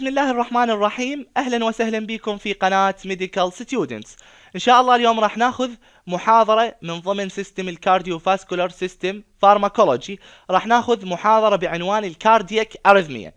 بسم الله الرحمن الرحيم اهلا وسهلا بكم في قناة ميديكال ستودنتس ان شاء الله اليوم راح ناخذ محاضرة من ضمن سيستم الكارديو فاسكولار سيستم فارماكولوجي راح ناخذ محاضرة بعنوان الكاردياك ارثمية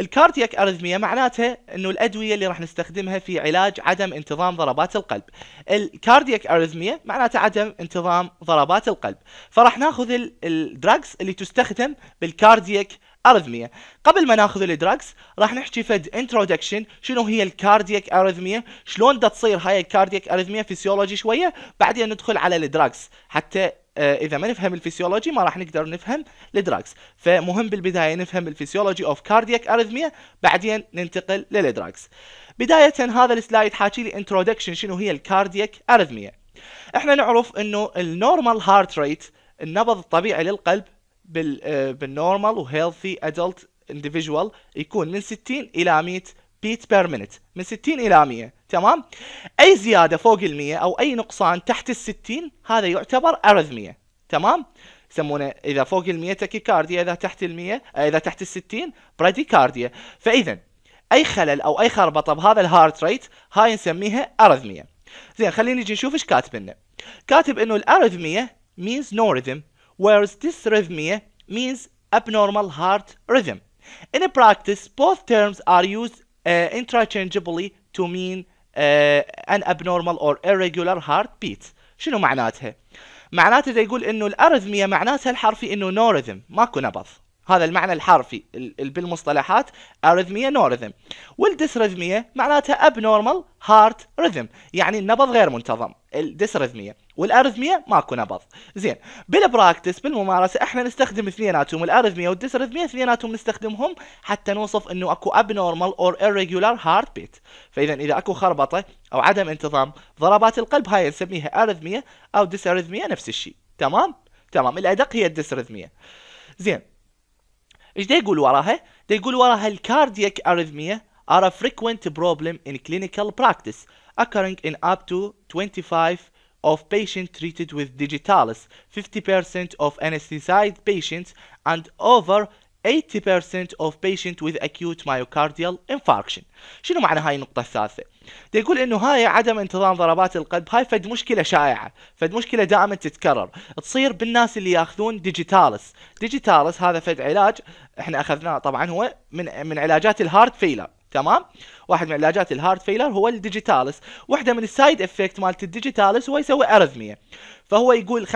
الكاردياك ارثمية معناتها انه الادويه اللي راح نستخدمها في علاج عدم انتظام ضربات القلب الكاردياك ارثمية معناتها عدم انتظام ضربات القلب فراح ناخذ الدراجز اللي تستخدم بالكاردياك ارذميا قبل ما ناخذ الدراكس راح نحكي فد انترودكشن شنو هي الكاردياك ارذميا شلون دا تصير هاي الكاردياك ارذميا فيسيولوجي شويه بعدين ندخل على الدراكس حتى آه، اذا ما نفهم الفسيولوجي ما راح نقدر نفهم الدراكس فمهم بالبدايه نفهم الفسيولوجي اوف كاردياك ارذميا بعدين ننتقل للدراكس بدايه هذا السلايد حاكي لي انترودكشن شنو هي الكاردياك ارذميا احنا نعرف انه النورمال هارت ريت النبض الطبيعي للقلب بال بالنورمال وهيلثي ادلت انديفيدوال يكون من 60 الى 100 بيت بير مينت من 60 الى 100 تمام اي زياده فوق ال 100 او اي نقصان تحت ال 60 هذا يعتبر ارذميه تمام يسمونه اذا فوق ال 100 تاكيكارديا اذا تحت ال 100 آه، اذا تحت ال 60 براديكارديا فاذا اي خلل او اي خربطه بهذا الهارت ريت هاي نسميها ارذميه زين خلينا نجي نشوف ايش كاتب لنا كاتب انه الارذميه means no rhythm whereas dysrhythmia means abnormal heart rhythm. In practice, both terms are used uh, interchangeably to mean uh, an abnormal or irregular heartbeat. شنو معناتها؟ معناته ده يقول انه الارثمية معناتها الحرفي انه no rhythm ماكو نبض هذا المعنى الحرفي بالمصطلحات اريثميا نو ريثم والديسريثميا معناتها اب نورمال هارت ريثم يعني النبض غير منتظم الديسريثميا والارثميا ماكو نبض زين بالبراكتس بالممارسه احنا نستخدم اثنيناتهم الاريثميا والديسريثميا اثنيناتهم نستخدمهم حتى نوصف انه اكو اب نورمال اور irregular هارت بيت فاذا اذا اكو خربطه او عدم انتظام ضربات القلب هاي نسميها اريثميا او ديسريثميا نفس الشيء تمام تمام الادق هي الديسريثميا زين ايش ده يقول وراها؟ ده يقول وراها الكاردياك اريثميا are a frequent problem in clinical practice occurring in up to 25 of patients treated with digitalis, 50% of anesthetized patients and over 80% of patients with acute myocardial infarction شنو معنى هاي النقطة الثالثة تقول انه هاي عدم انتظام ضربات القلب هاي فد مشكلة شائعة فد مشكلة دائما تتكرر تصير بالناس اللي ياخذون ديجيتالس ديجيتالس هذا فد علاج احنا اخذناه طبعا هو من من علاجات الهارت فيلر تمام واحد من علاجات الهارت فيلر هو الديجيتالس واحده من السايد افكت مالت الديجيتالس هو يسوي ارثميه فهو يقول 25%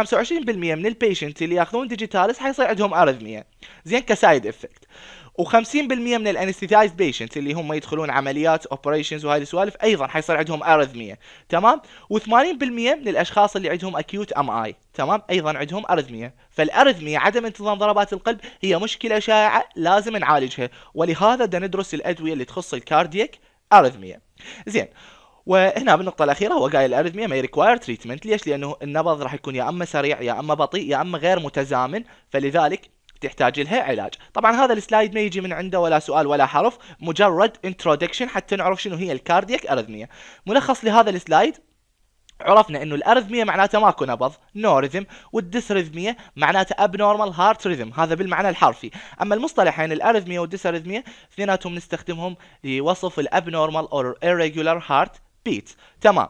من البيشنت اللي ياخذون ديجيتالس حيصير عندهم ارثميه زين كسايد افكت و50% من الانستيتايز بيشنتس اللي هم يدخلون عمليات اوبريشنز وهذه السوالف ايضا حيصير عندهم ارذميه تمام و80% من الاشخاص اللي عندهم اكيوت ام اي تمام ايضا عندهم ارذميه فالارذميه عدم انتظام ضربات القلب هي مشكله شائعه لازم نعالجها ولهذا بدنا ندرس الادويه اللي تخص الكاردياك ارذميه زين وهنا بالنقطة الأخيرة هو قايل الأرذميا ما يريكواير تريتمنت ليش؟ لأنه النبض راح يكون يا أما سريع يا أما بطيء يا أما غير متزامن فلذلك تحتاج لها علاج طبعا هذا السلايد ما يجي من عنده ولا سؤال ولا حرف مجرد انترودكشن حتى نعرف شنو هي الكاردياك ارذمية ملخص لهذا السلايد عرفنا انه الارذميه معناته ماكو نبض نو ريزم والديسريزميه معناته ابنورمال هارت ريزم هذا بالمعنى الحرفي اما المصطلحين الارذميه والديسريزميه اثنيناتهم نستخدمهم لوصف الابنورمال اور irregular هارت بيت تمام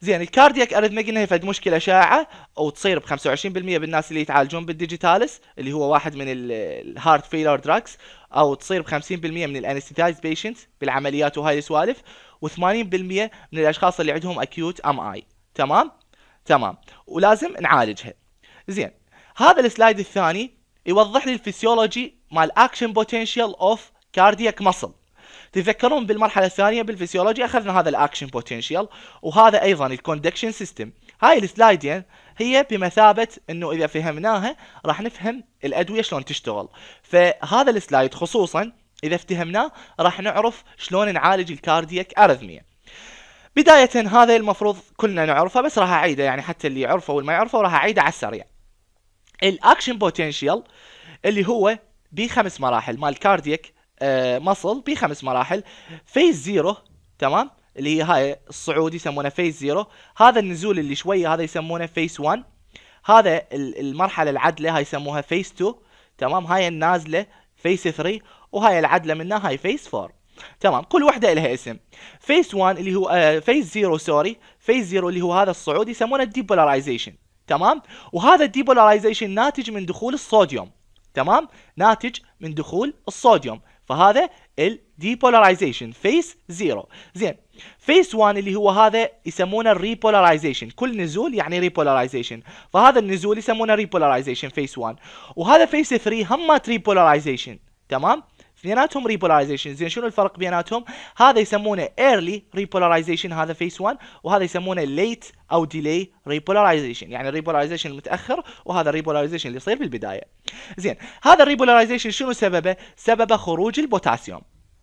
زين الكاردياك هي فد مشكله شائعه وتصير ب 25% بالناس اللي يتعالجون بالديجيتالس اللي هو واحد من الهارت فيلر دراكس او تصير ب 50% من الانستيتايز بيشنت بالعمليات وهاي السوالف و80% من الاشخاص اللي عندهم اكيوت ام اي تمام تمام ولازم نعالجها زين هذا السلايد الثاني يوضح لي الفسيولوجي مال اكشن بوتنشال اوف كاردياك مسل تتذكرون بالمرحله الثانيه بالفسيولوجي اخذنا هذا الاكشن بوتنشال وهذا ايضا الكوندكشن سيستم هاي السلايدين هي بمثابه انه اذا فهمناها راح نفهم الادويه شلون تشتغل فهذا السلايد خصوصا اذا افتهمناه راح نعرف شلون نعالج الكاردياك ارذميه بداية هذا المفروض كلنا نعرفه بس راح اعيده يعني حتى اللي يعرفه واللي ما يعرفه راح اعيده على السريع. الاكشن بوتنشال اللي هو بخمس مراحل مال كاردياك آه، مصل بخمس مراحل فيز زيرو تمام اللي هي هاي الصعود يسمونه فيز زيرو هذا النزول اللي شويه هذا يسمونه فيس 1 هذا المرحله العدله هاي يسموها فيس 2 تمام هاي النازله فيس 3 وهاي العدله منها هاي فيس 4 تمام كل وحده لها اسم فيس 1 اللي هو آه، فيز فيس 0 سوري فيس 0 اللي هو هذا الصعود يسمونه الديبولاريزيشن تمام وهذا الديبولاريزيشن ناتج من دخول الصوديوم تمام ناتج من دخول الصوديوم فهذا الديبولاريزيشن فيس زيرو زين فيس 1 اللي هو هذا يسمونه الريبولاريزيشن كل نزول يعني ريبولاريزيشن فهذا النزول يسمونه ريبولاريزيشن فيس 1 وهذا فيس 3 هم ريبولاريزيشن تمام اثنيناتهم ريبولايزيشن زين شنو الفرق بيناتهم هذا يسمونه ايرلي ريبولايزيشن هذا فيس 1 وهذا يسمونه ليت او ديلي ريبولايزيشن يعني الريبولارايزيشن المتاخر وهذا الريبولايزيشن اللي يصير بالبدايه زين هذا الريبولايزيشن شنو سببه سببه خروج البوتاسيوم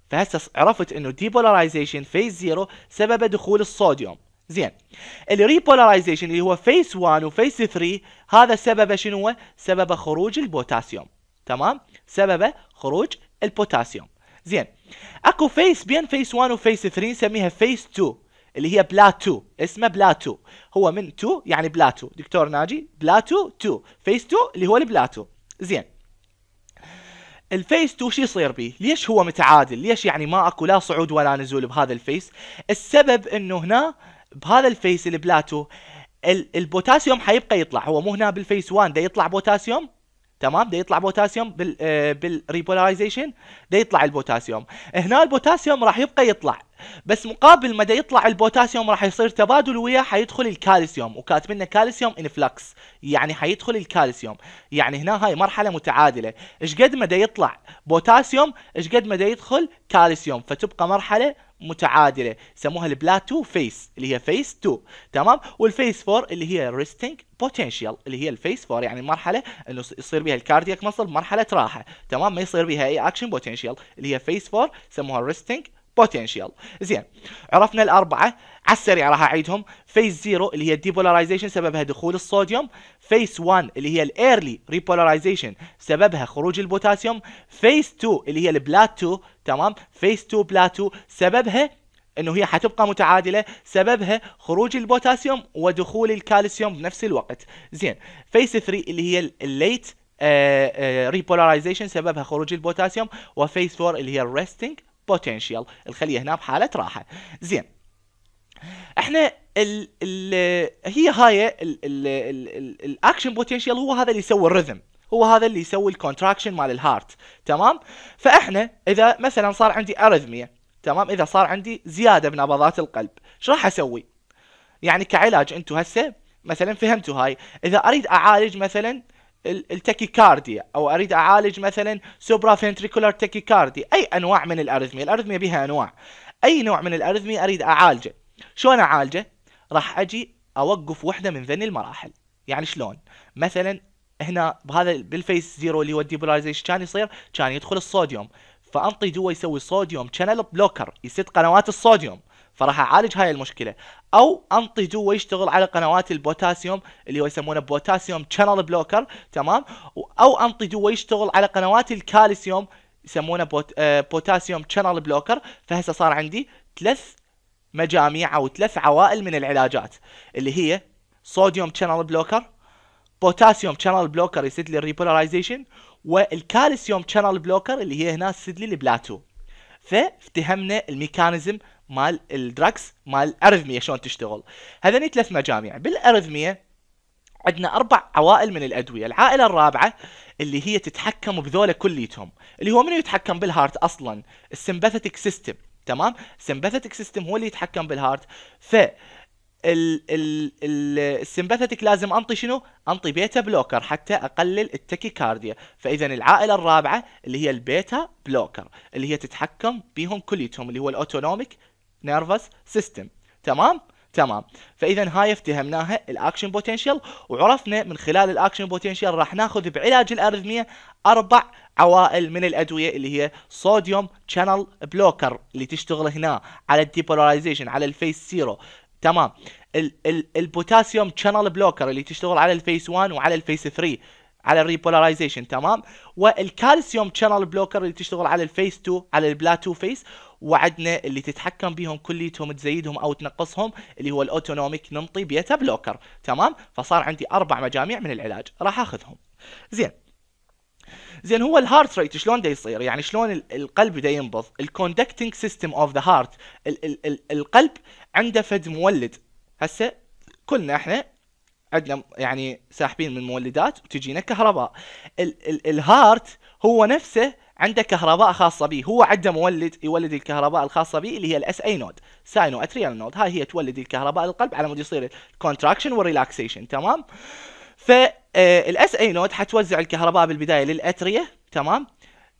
فهسه عرفت انه ديبولايزيشن فيس 0 سببه دخول الصوديوم زين الريبولايزيشن اللي هو فيس 1 وفيس 3 هذا سببه شنو سببه خروج البوتاسيوم تمام سببه خروج البوتاسيوم زين اكو فيس بين فيس 1 وفيس 3 نسميها فيس 2 اللي هي بلاتو اسمه بلاتو هو من 2 يعني بلاتو دكتور ناجي بلاتو 2 فيس 2 اللي هو البلاتو زين الفيس 2 شو يصير به؟ ليش هو متعادل؟ ليش يعني ما اكو لا صعود ولا نزول بهذا الفيس؟ السبب انه هنا بهذا الفيس البلاتو البوتاسيوم حيبقى يطلع هو مو هنا بالفيس 1 ده يطلع بوتاسيوم تمام ده يطلع بوتاسيوم بال آه، بالريبولايزيشن ده يطلع البوتاسيوم هنا البوتاسيوم راح يبقى يطلع بس مقابل ما يطلع البوتاسيوم راح يصير تبادل وياه حيدخل الكالسيوم وكاتب لنا كالسيوم انفلكس يعني حيدخل الكالسيوم يعني هنا هاي مرحله متعادله ايش قد ما يطلع بوتاسيوم ايش قد ما يدخل كالسيوم فتبقى مرحله متعادله يسموها البلاتو فيس اللي هي فيس 2 تمام والفيس 4 اللي هي ريستنج بوتنشال اللي هي الفيس 4 يعني مرحله انه يصير بها الكاردياك مصل مرحله راحه تمام ما يصير بها اي اكشن بوتنشال اللي هي فيس 4 يسموها ريستنج بوتنشال زين عرفنا الاربعه على السريع راح اعيدهم فيز 0 اللي هي الديبولاريزيشن سببها دخول الصوديوم فيز 1 اللي هي الايرلي ريبولاريزيشن سببها خروج البوتاسيوم فيز 2 اللي هي البلاتو تمام فيز 2 بلاتو سببها انه هي حتبقى متعادله سببها خروج البوتاسيوم ودخول الكالسيوم بنفس الوقت زين فيز 3 اللي هي الليت ريبولاريزيشن آه، آه، سببها خروج البوتاسيوم وفيز 4 اللي هي الريستنج بوتنشال الخليه هنا بحاله راحه زين احنا ال ال هي هاي الاكشن بوتنشال هو هذا اللي يسوي الريزم هو هذا اللي يسوي الكونتراكشن مال الهارت تمام فاحنا اذا مثلا صار عندي اريثميا تمام اذا صار عندي زياده بنبضات القلب ايش راح اسوي يعني كعلاج انتم هسه مثلا فهمتوا هاي اذا اريد اعالج مثلا التكيكارديا او اريد اعالج مثلا سوبرا فنتريكولار تكيكارديا اي انواع من الارثميا الارثميا بها انواع اي نوع من الارثميا اريد اعالجه شلون اعالجه راح اجي اوقف وحده من ذني المراحل يعني شلون مثلا هنا بهذا بالفيس زيرو اللي هو الديبولايزيشن كان يصير كان يدخل الصوديوم فانطي جوا يسوي صوديوم شانل بلوكر يسد قنوات الصوديوم فراح اعالج هاي المشكله او انطي جوا يشتغل على قنوات البوتاسيوم اللي هو يسمونه بوتاسيوم شانل بلوكر تمام او انطي جوا يشتغل على قنوات الكالسيوم يسمونه بوت... آه بوتاسيوم شانل بلوكر فهسه صار عندي ثلاث مجاميع او ثلاث عوائل من العلاجات اللي هي صوديوم شانل بلوكر بوتاسيوم شانل بلوكر يسد لي الريبولاريزيشن والكالسيوم شانل بلوكر اللي هي هنا تسد لي البلاتو فافتهمنا الميكانيزم مال الدراكس مال الارثميه شلون تشتغل هذني ثلاث مجاميع بالارثميه عندنا اربع عوائل من الادويه العائله الرابعه اللي هي تتحكم بذولا كليتهم اللي هو منو يتحكم بالهارت اصلا السمباثيك سيستم تمام سمباثيك سيستم هو اللي يتحكم بالهارت ف السمباثيتك لازم انطي شنو؟ انطي بيتا بلوكر حتى اقلل كارديا فاذا العائله الرابعه اللي هي البيتا بلوكر اللي هي تتحكم بهم كليتهم اللي هو الاوتونوميك نيرفس سيستم تمام تمام فاذا هاي افتهمناها الاكشن بوتنشال وعرفنا من خلال الاكشن بوتنشال راح ناخذ بعلاج الارثميه اربع عوائل من الادويه اللي هي صوديوم شانل بلوكر اللي تشتغل هنا على الديبولاريزيشن على الفيس سيرو تمام ال ال البوتاسيوم شانل بلوكر اللي تشتغل على الفيس 1 وعلى الفيس 3 على الريبولاريزيشن تمام والكالسيوم شانل بلوكر اللي تشتغل على الفيس 2 على البلاتو فيس وعدنا اللي تتحكم بيهم كليتهم تزيدهم او تنقصهم اللي هو الاوتونوميك ننطي بيتا بلوكر تمام فصار عندي اربع مجاميع من العلاج راح اخذهم زين زين هو الهارت ريت شلون دا يصير يعني شلون القلب دا ينبض الكوندكتنج سيستم اوف ذا هارت القلب عنده فد مولد هسه كلنا احنا عندنا يعني ساحبين من مولدات وتجينا كهرباء الهارت هو نفسه عنده كهرباء خاصة به هو عنده مولد يولد الكهرباء الخاصة به اللي هي الاس اي نود ساينو اتريال نود هاي هي تولد الكهرباء للقلب على مود يصير الكونتراكشن والريلاكسيشن تمام فالاس اي نود حتوزع الكهرباء بالبداية للاترية تمام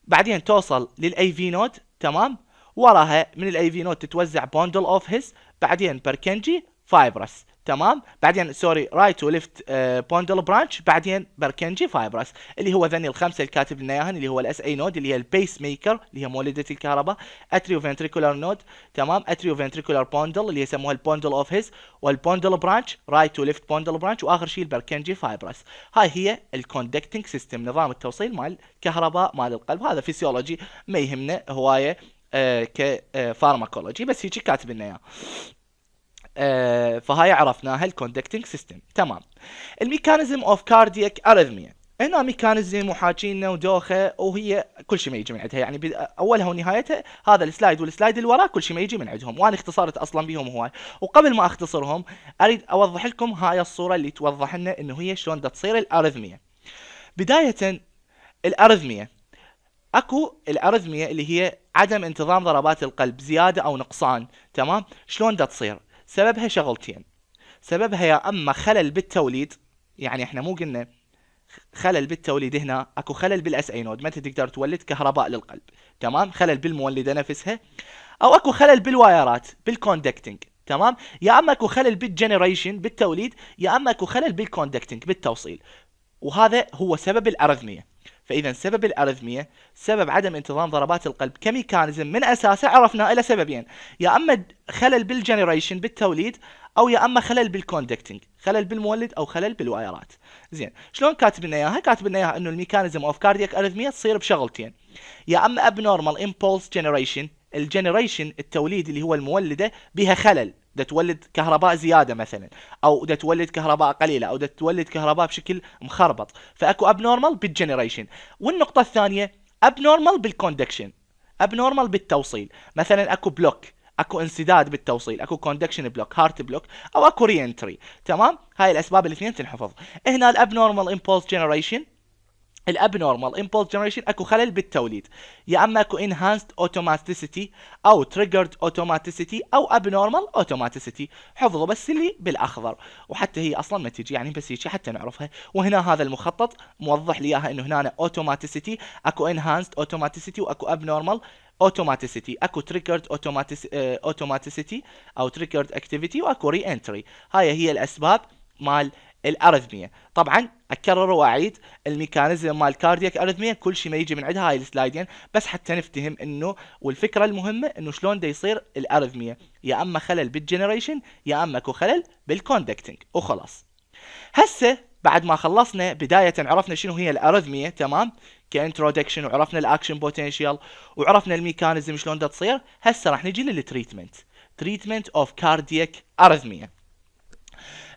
بعدين توصل للاي في نود تمام وراها من الاي في نود تتوزع بوندل اوف هيس بعدين بركنجي فايبرس تمام بعدين سوري رايت وليفت بوندل برانش بعدين بركنجي فايبرس اللي هو ذني الخمسه اللي كاتب لنا اياهن اللي هو الاس اي نود اللي هي البيس ميكر اللي هي مولده الكهرباء اتريو فنتريكولار نود تمام اتريو فنتريكولار بوندل اللي يسموها البوندل اوف هيز والبوندل برانش رايت وليفت بوندل برانش واخر شيء البركنجي فايبرس هاي هي الكوندكتنج سيستم نظام التوصيل مال الكهرباء مال القلب هذا فيسيولوجي ما يهمنا هوايه آه، كفارماكولوجي آه، بس هيك كاتب لنا اياه آه، فهاي عرفناها الكوندكتنج سيستم تمام الميكانيزم اوف كاردياك اريثميا هنا ميكانيزم وحاكينا ودوخه وهي كل شيء ما يجي من عندها يعني اولها ونهايتها هذا السلايد والسلايد اللي وراه كل شيء ما يجي من عندهم وانا اختصرت اصلا بيهم هواي وقبل ما اختصرهم اريد اوضح لكم هاي الصوره اللي توضح لنا انه هي شلون تصير الاريثميا بدايه الاريثميا اكو الاريثميا اللي هي عدم انتظام ضربات القلب زياده او نقصان تمام شلون تصير سببها شغلتين سببها يا اما خلل بالتوليد يعني احنا مو قلنا خلل بالتوليد هنا اكو خلل بالاس اي نود ما تقدر تولد كهرباء للقلب تمام خلل بالمولده نفسها او اكو خلل بالوايرات بالكوندكتنج تمام يا اما اكو خلل بالجنريشن بالتوليد يا اما اكو خلل بالكوندكتنج بالتوصيل وهذا هو سبب الارثميه فإذا سبب الارثميه سبب عدم انتظام ضربات القلب كميكانيزم من أساسه عرفناه له سببين يا أما خلل بالجنريشن بالتوليد أو يا أما خلل بالكوندكتنج خلل بالمولد أو خلل بالوايرات زين شلون كاتب لنا إياها كاتب لنا إياها إنه الميكانيزم أوف كاردياك أرذمية تصير بشغلتين يا أما ابنورمال امبولس جنريشن الجنريشن التوليد اللي هو المولده بها خلل دا تولد كهرباء زياده مثلا او دا تولد كهرباء قليله او دا تولد كهرباء بشكل مخربط فاكو ابنورمال بالجنريشن والنقطه الثانيه ابنورمال بالكوندكشن ابنورمال بالتوصيل مثلا اكو بلوك اكو انسداد بالتوصيل اكو كوندكشن بلوك هارت بلوك او اكو ري انتري تمام هاي الاسباب الاثنين تنحفظ هنا الابنورمال امبولس جنريشن الابنورمال امبولس جنريشن اكو خلل بالتوليد يا اما اكو انهانسد اوتوماتيسيتي او تريجرد اوتوماتيسيتي او ابنورمال اوتوماتيسيتي حفظوا بس اللي بالاخضر وحتى هي اصلا ما تجي يعني بس هيك حتى نعرفها وهنا هذا المخطط موضح لي اياها انه هنا اوتوماتيسيتي اكو انهانسد اوتوماتيسيتي واكو ابنورمال اوتوماتيسيتي اكو تريجرد اوتوماتيسيتي آه، او تريجرد اكتيفيتي واكو ري انتري هاي هي الاسباب مال الارثمية طبعا اكرر واعيد الميكانيزم مال كاردياك ارثمية كل شيء ما يجي من عندها هاي السلايدين بس حتى نفتهم انه والفكره المهمه انه شلون دا يصير الارثمية يا اما خلل بالجنريشن يا اما اكو خلل بالكوندكتنج وخلاص هسه بعد ما خلصنا بداية عرفنا شنو هي الارثمية تمام كانترودكشن وعرفنا الاكشن بوتنشال وعرفنا الميكانيزم شلون دا تصير هسه راح نجي للتريتمنت تريتمنت اوف كاردياك ارثمية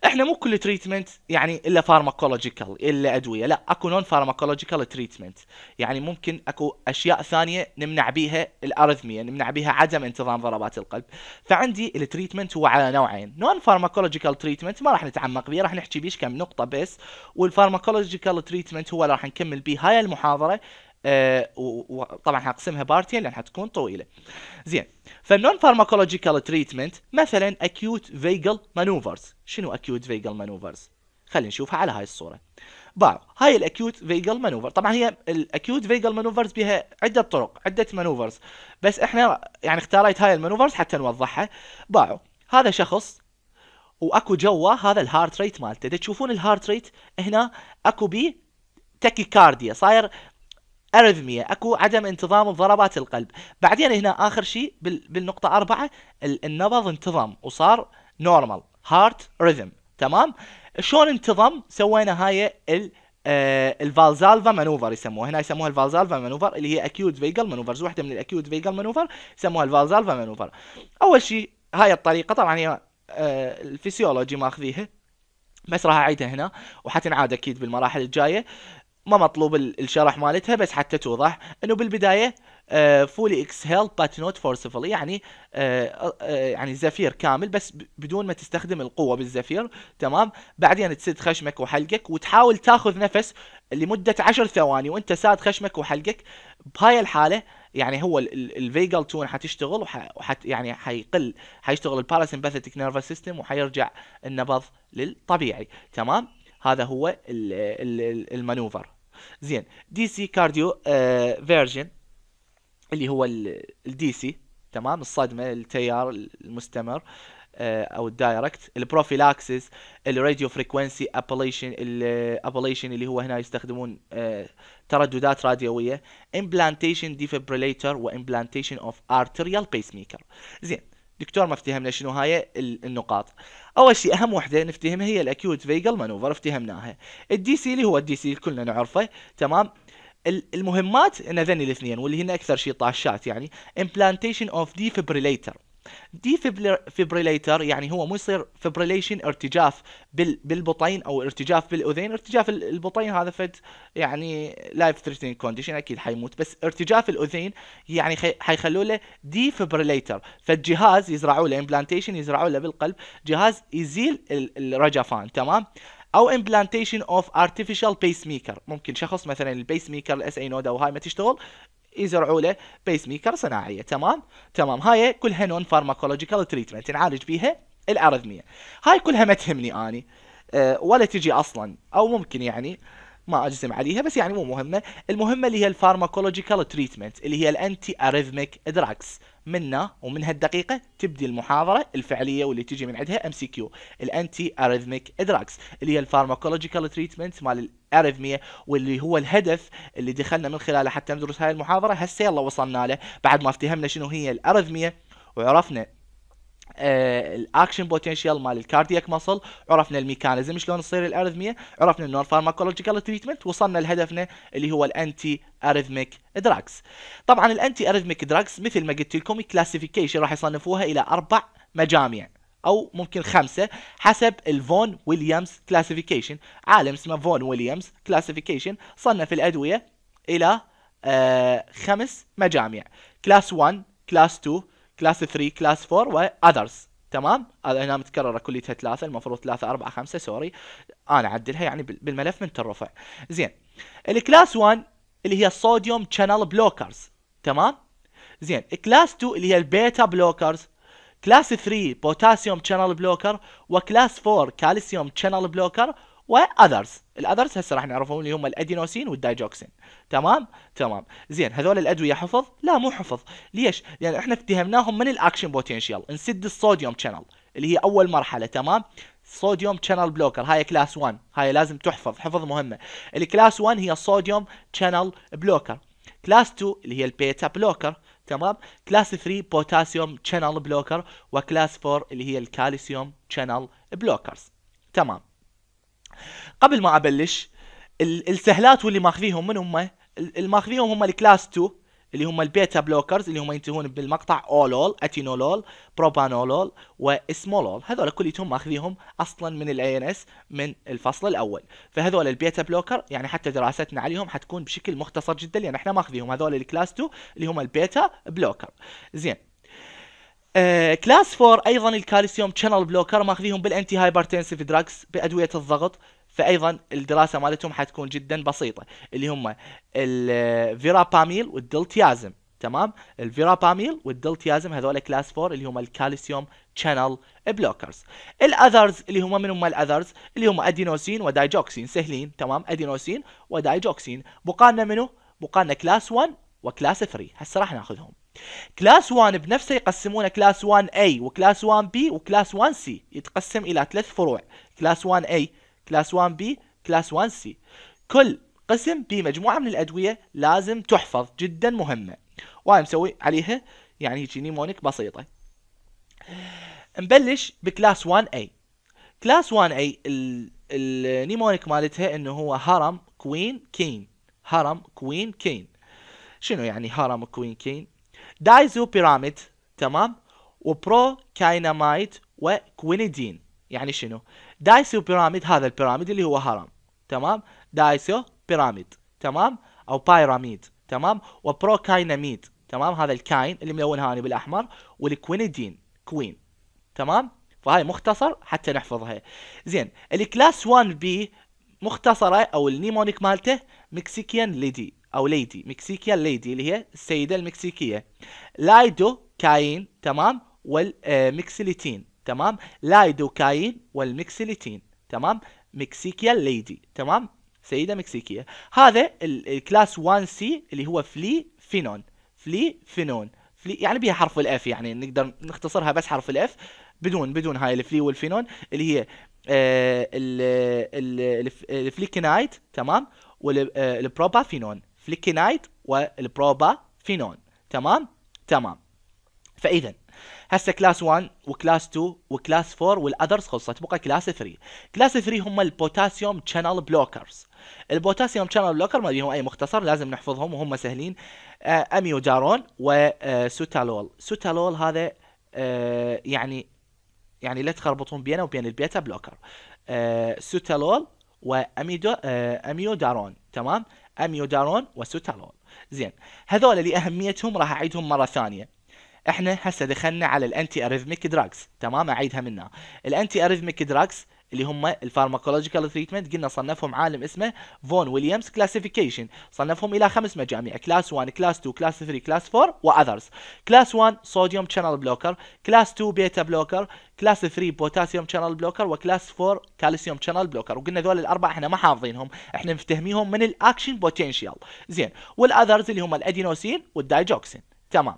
احنا مو كل تريتمنت يعني الا فارماكولوجيكال الا ادويه لا اكو نون فارماكولوجيكال تريتمنت يعني ممكن اكو اشياء ثانيه نمنع بيها الارثميه نمنع بيها عدم انتظام ضربات القلب فعندي التريتمنت هو على نوعين نون فارماكولوجيكال تريتمنت ما راح نتعمق بيه راح نحكي بيش كم نقطه بس والفارماكولوجيكال تريتمنت هو اللي راح نكمل بيه هاي المحاضره آه، وطبعا حقسمها بارتين لان حتكون طويله زين فالنون فارماكولوجيكال تريتمنت مثلا اكيوت فيجل مانوفرز شنو اكيوت فيجل مانوفرز خلينا نشوفها على هاي الصوره بعض هاي الاكيوت فيجل مانوفر طبعا هي الاكيوت فيجل مانوفرز بها عده طرق عده مانوفرز بس احنا يعني اختاريت هاي المانوفرز حتى نوضحها باعوا هذا شخص واكو جوا هذا الهارت ريت مالته تشوفون الهارت ريت هنا اكو بي كارديا صاير ارذميه اكو عدم انتظام ضربات القلب بعدين هنا اخر شيء بالنقطه أربعة النبض انتظم وصار نورمال هارت ريثم تمام شلون انتظم سوينا هاي ال آه الفالزالفا مانوفر يسموها هنا يسموها الفالزالفا مانوفر اللي هي اكيوت فيجل مانوفرز واحده من الاكيوت فيجل مانوفر يسموها الفالزالفا مانوفر اول شيء هاي الطريقه طبعا هي آه الفسيولوجي ماخذيها بس راح اعيدها هنا وحتنعاد اكيد بالمراحل الجايه ما مطلوب الشرح مالتها بس حتى توضح انه بالبدايه فولي اكس هيل بات نوت فورسفلي يعني آه، آه، آه، يعني زفير كامل بس بدون ما تستخدم القوه بالزفير تمام بعدين تسد خشمك وحلقك وتحاول تاخذ نفس لمده 10 ثواني وانت ساد خشمك وحلقك بهاي الحاله يعني هو الفيجل تون حتشتغل وحت يعني حيقل حيشتغل الباراسمباثيك نيرفس سيستم وحيرجع النبض للطبيعي تمام هذا هو المانوفر زين دي سي كارديو فيرجن اللي هو الدي سي تمام الصدمه التيار المستمر آه، او الدايركت البروفيلاكسس الراديو فريكونسي ابليشن الابليشن اللي هو هنا يستخدمون آه، ترددات راديويه امبلانتيشن ديفبريليتر وامبلانتيشن اوف ارتريال بيس ميكر زين دكتور ما افتهمنا شنو هاي النقاط اول شيء اهم وحده نفتهمها هي الاكيوت فيجل مانوفر افتهمناها الدي سي اللي هو الدي سي كلنا نعرفه تمام المهمات ان ذني الاثنين واللي هن اكثر شيء طاشات يعني امبلانتيشن اوف ديفبريليتر دي فيبريليتر يعني هو مو يصير فيبريليشن ارتجاف بالبطين او ارتجاف بالاذين ارتجاف البطين هذا فد يعني لايف ثريتنج كونديشن اكيد حيموت بس ارتجاف الاذين يعني حيخلوا له دي فيبريليتر فالجهاز يزرعوا له امبلانتيشن يزرعوا له بالقلب جهاز يزيل الرجفان تمام او امبلانتيشن اوف ارتفيشال بيس ميكر ممكن شخص مثلا البيس ميكر الاس اي نود او هاي ما تشتغل يزرعوا له بيس ميكر صناعيه تمام تمام هاي كلها نون فارماكولوجيكال تريتمنت نعالج بيها الارذميه هاي كلها ما تهمني اني أه ولا تجي اصلا او ممكن يعني ما اجزم عليها بس يعني مو مهمه المهمه اللي هي الفارماكولوجيكال تريتمنت اللي هي الانتي اريثميك دراكس منا ومن هالدقيقه تبدي المحاضره الفعليه واللي تجي من عندها ام سي كيو الانتي اريثميك دراكس اللي هي الفارماكولوجيكال تريتمنت مال الاريثميا واللي هو الهدف اللي دخلنا من خلاله حتى ندرس هاي المحاضره هسه يلا وصلنا له بعد ما افتهمنا شنو هي الاريثميا وعرفنا الاكشن آه، بوتنشال مال الكاردياك مسل عرفنا الميكانيزم شلون تصير الارثميه عرفنا النون فارماكولوجيكال تريتمنت وصلنا لهدفنا اللي هو الانتي ارثميك دراجز طبعا الانتي ارثميك دراجز مثل ما قلت لكم كلاسيفيكيشن راح يصنفوها الى اربع مجاميع او ممكن خمسه حسب الفون ويليامز كلاسيفيكيشن عالم اسمه فون ويليامز كلاسيفيكيشن صنف الادويه الى آه، خمس مجاميع كلاس 1 كلاس 2 كلاس 3 كلاس 4 واذرز تمام هنا متكرره كليتها ثلاثه المفروض ثلاثه اربعه خمسه سوري انا اعدلها يعني بالملف من الرفع زين الكلاس 1 اللي هي الصوديوم شانل بلوكرز تمام زين كلاس 2 اللي هي البيتا بلوكرز كلاس 3 بوتاسيوم شانل بلوكر وكلاس 4 كالسيوم شانل بلوكر واذرز الاذرز هسه راح نعرفهم اللي هم الادينوسين والدايجوكسين تمام تمام زين هذول الادويه حفظ لا مو حفظ ليش لان يعني احنا افتهمناهم من الاكشن بوتنشال نسد الصوديوم شانل اللي هي اول مرحله تمام صوديوم شانل بلوكر هاي كلاس 1 هاي لازم تحفظ حفظ مهمه الكلاس 1 هي صوديوم شانل بلوكر كلاس 2 اللي هي البيتا بلوكر تمام كلاس 3 بوتاسيوم شانل بلوكر وكلاس 4 اللي هي الكالسيوم شانل بلوكرز تمام قبل ما ابلش السهلات واللي ماخذيهم من هم الماخذيهم هم الكلاس 2 اللي هم البيتا بلوكرز اللي هم ينتهون بالمقطع اولول اتينولول بروبانولول واسمولول هذول كليتهم ماخذيهم اصلا من الاي ان اس من الفصل الاول فهذول البيتا بلوكر يعني حتى دراستنا عليهم حتكون بشكل مختصر جدا لان يعني احنا ماخذيهم هذول الكلاس 2 اللي هم البيتا بلوكر زين آه، كلاس 4 ايضا الكالسيوم شانل بلوكر ماخذيهم بالانتي هايبرتنسيف دراجز بادويه الضغط فايضا الدراسه مالتهم حتكون جدا بسيطه اللي هم الفيراباميل والدلتيازم تمام الفيراباميل والدلتيازم هذول كلاس 4 اللي هم الكالسيوم شانل بلوكرز الاذرز اللي هم من هم الاذرز اللي هم ادينوسين ودايجوكسين سهلين تمام ادينوسين ودايجوكسين بقالنا منه بقالنا كلاس 1 وكلاس 3 هسه راح ناخذهم كلاس 1 بنفسه يقسمونه كلاس 1 A وكلاس 1 B وكلاس 1 C يتقسم إلى ثلاث فروع كلاس 1 A كلاس 1 B كلاس 1 C كل قسم بمجموعة من الأدوية لازم تحفظ جدا مهمة وأنا مسوي عليها يعني هيجي نيمونيك بسيطة نبلش بكلاس 1 A كلاس 1 A النيمونيك مالتها انه هو هرم كوين كين هرم كوين كين شنو يعني هرم كوين كين دايزو بيراميد تمام وبرو كاينامايت وكوينيدين يعني شنو دايسو بيراميد هذا البيراميد اللي هو هرم تمام دايسو بيراميد تمام او بايراميد تمام وبرو كايناميد تمام هذا الكاين اللي ملونها انا بالاحمر والكوينيدين كوين تمام فهاي مختصر حتى نحفظها زين الكلاس 1 بي مختصره او النيمونيك مالته مكسيكيان ليدي او ليدي مكسيكيا ليدي اللي هي السيده المكسيكيه لايدو كاين تمام والمكسليتين آه، تمام لايدو كاين والمكسليتين تمام مكسيكيا ليدي تمام سيده مكسيكيه هذا الكلاس 1 سي اللي هو فلي فينون فلي فينون فلي يعني بها حرف الاف يعني نقدر نختصرها بس حرف الاف بدون بدون هاي الفلي والفينون اللي هي آه، الفليكنايت تمام والبروبافينون آه، فليكينايد والبروبا فينون تمام تمام فاذا هسه كلاس 1 وكلاس 2 وكلاس 4 والاذرز خلصت بقى كلاس 3 كلاس 3 هم البوتاسيوم شانل بلوكرز البوتاسيوم شانل بلوكر ما بيهم اي مختصر لازم نحفظهم وهم سهلين اميوجارون وسوتالول سوتالول هذا آه، يعني يعني لا تخربطون بينه وبين البيتا بلوكر سوتالول واميدو اميودارون تمام اميودارون وسوتالون زين هذول اللي اهميتهم راح اعيدهم مره ثانيه احنا هسه دخلنا على الانتي اريثميك دراجز تمام اعيدها منها الانتي اريثميك دراجز اللي هم الفارماكولوجيكال تريتمنت قلنا صنفهم عالم اسمه فون ويليامز كلاسيفيكيشن صنفهم الى خمس مجاميع كلاس 1 كلاس 2 كلاس 3 كلاس 4 واذرز كلاس 1 صوديوم شانل بلوكر كلاس 2 بيتا بلوكر كلاس 3 بوتاسيوم شانل بلوكر وكلاس 4 كالسيوم شانل بلوكر وقلنا ذول الاربعه احنا ما حافظينهم احنا مفتهميهم من الاكشن بوتنشال زين والاذرز اللي هم الادينوسين والدايجوكسين تمام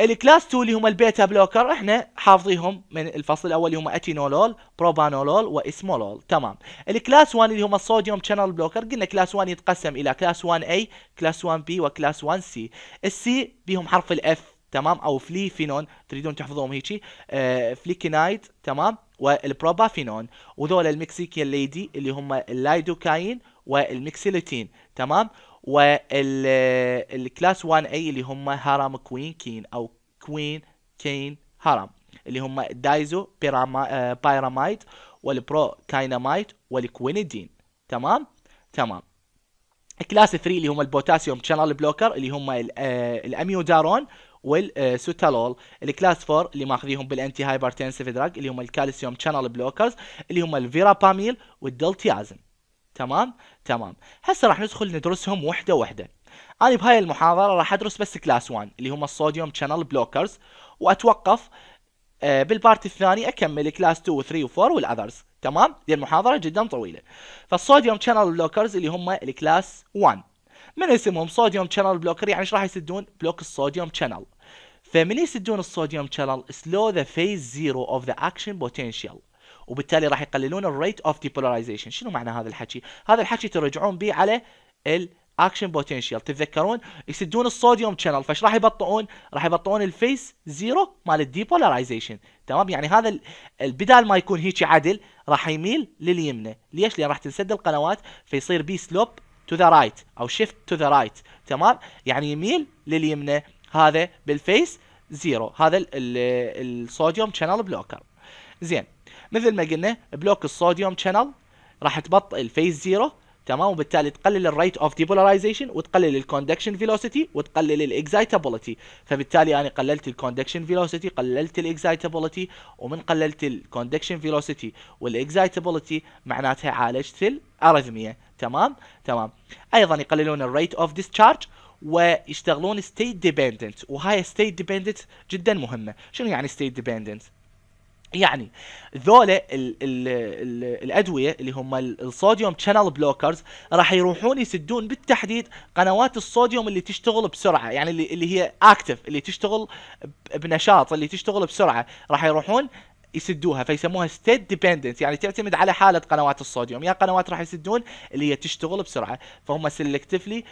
الكلاس 2 اللي هم البيتا بلوكر احنا حافظيهم من الفصل الاول اللي هم اتينولول بروبانولول واسمولول تمام الكلاس 1 اللي هم الصوديوم شانل بلوكر قلنا كلاس 1 يتقسم الى كلاس 1 اي كلاس 1 بي وكلاس 1 سي السي بيهم حرف الاف تمام او فلي فينون تريدون تحفظوهم هيجي آه فليكينايد تمام والبروبافينون وذول المكسيكيان ليدي اللي هم اللايدوكاين والميكسيلوتين تمام والكلاس 1 اي اللي هم هرم كوين كين او كوين كين هرم اللي هم الدايزو بيراما آه، والبرو كاينامايت والكوينيدين تمام تمام كلاس 3 اللي هم البوتاسيوم شانل بلوكر اللي هم آه، الاميودارون والسوتالول الكلاس 4 اللي ماخذيهم بالانتي هايبرتنسيف دراج اللي هم الكالسيوم شانل بلوكرز اللي هم الفيراباميل والدلتيازم تمام تمام هسه راح ندخل ندرسهم وحده وحده انا بهاي المحاضره راح ادرس بس كلاس 1 اللي هم الصوديوم شانل بلوكرز واتوقف آه، بالبارت الثاني اكمل كلاس 2 و 3 و 4 والاذرز تمام دي المحاضره جدا طويله فالصوديوم شانل بلوكرز اللي هم الكلاس 1 من اسمهم صوديوم شانل بلوكر يعني ايش راح يسدون بلوك الصوديوم شانل فمن يسدون الصوديوم شانل سلو ذا فيز زيرو اوف ذا اكشن بوتنشال وبالتالي راح يقللون الريت اوف ديبولاريزيشن شنو معنى هذا الحكي هذا الحكي ترجعون به على الاكشن بوتنشال تتذكرون يسدون الصوديوم شانل فايش راح يبطئون راح يبطئون الفيس زيرو مال الديبولاريزيشن تمام يعني هذا البدال ما يكون هيك عدل راح يميل لليمنى ليش لان راح تنسد القنوات فيصير بي سلوب تو ذا رايت او شيفت تو ذا رايت تمام يعني يميل لليمنى هذا بالفيس زيرو هذا الصوديوم شانل بلوكر زين مثل ما قلنا بلوك الصوديوم شانل راح تبطئ الفيز زيرو تمام وبالتالي تقلل الريت اوف ديبولاريزيشن وتقلل الكوندكشن فيلوسيتي وتقلل الاكزايتابيلتي فبالتالي انا قللت الكوندكشن فيلوسيتي قللت الاكزايتابيلتي ومن قللت الكوندكشن فيلوسيتي والاكزايتابيلتي معناتها عالجت الارثميا تمام تمام ايضا يقللون الريت اوف ديسشارج ويشتغلون ستيت ديبندنت وهاي ستيت ديبندنت جدا مهمه شنو يعني ستيت ديبندنت يعني ذولا الادويه اللي هم الصوديوم تشانل بلوكرز راح يروحون يسدون بالتحديد قنوات الصوديوم اللي تشتغل بسرعه يعني اللي, اللي هي اكتف اللي تشتغل بنشاط اللي تشتغل بسرعه راح يروحون يسدوها فيسموها ستيت ديبندنت يعني تعتمد على حاله قنوات الصوديوم يا قنوات راح يسدون اللي هي تشتغل بسرعه فهم سيلكتفلي